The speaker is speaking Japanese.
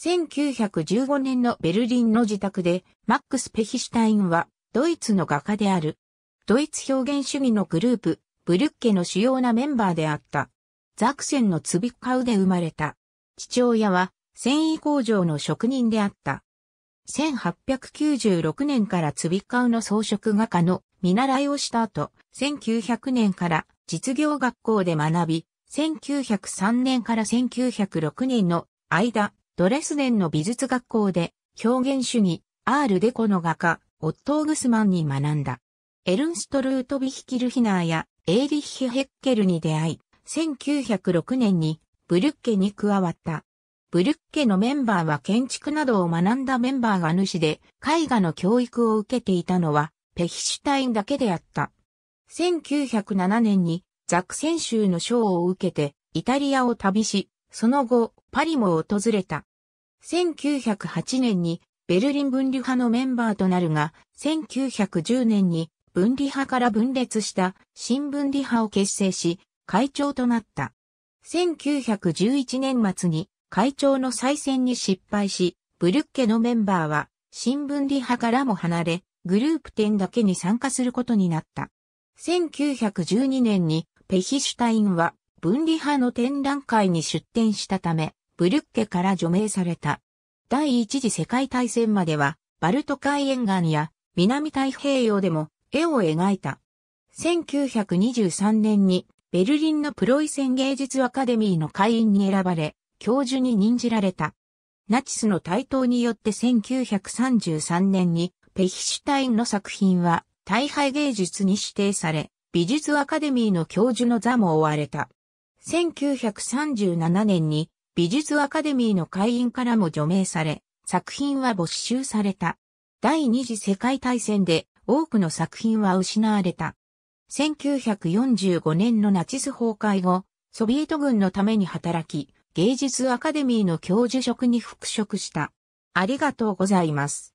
1915年のベルリンの自宅で、マックス・ペヒシュタインは、ドイツの画家である。ドイツ表現主義のグループ、ブルッケの主要なメンバーであった。ザクセンのツビッカウで生まれた。父親は、繊維工場の職人であった。1896年からツビッカウの装飾画家の見習いをした後、1900年から実業学校で学び、1903年から1906年の間、ドレスデンの美術学校で表現主義、アールデコの画家、オットー・グスマンに学んだ。エルンストルート・ビヒキルヒナーやエーリッヒ・ヘッケルに出会い、1906年にブルッケに加わった。ブルッケのメンバーは建築などを学んだメンバーが主で絵画の教育を受けていたのはペヒシュタインだけであった。1907年にザクセン州の賞を受けてイタリアを旅し、その後パリも訪れた。1908年にベルリン分離派のメンバーとなるが、1910年に分離派から分裂した新分離派を結成し、会長となった。1911年末に会長の再選に失敗し、ブルッケのメンバーは新分離派からも離れ、グループ展だけに参加することになった。1912年にペヒシュタインは分離派の展覧会に出展したため、ブリュッケから除名された。第一次世界大戦までは、バルト海沿岸や南太平洋でも絵を描いた。1923年にベルリンのプロイセン芸術アカデミーの会員に選ばれ、教授に任じられた。ナチスの台頭によって1933年にペヒシュタインの作品は大敗芸術に指定され、美術アカデミーの教授の座も追われた。1937年に美術アカデミーの会員からも除名され、作品は没収された。第二次世界大戦で多くの作品は失われた。1945年のナチス崩壊後、ソビエト軍のために働き、芸術アカデミーの教授職に復職した。ありがとうございます。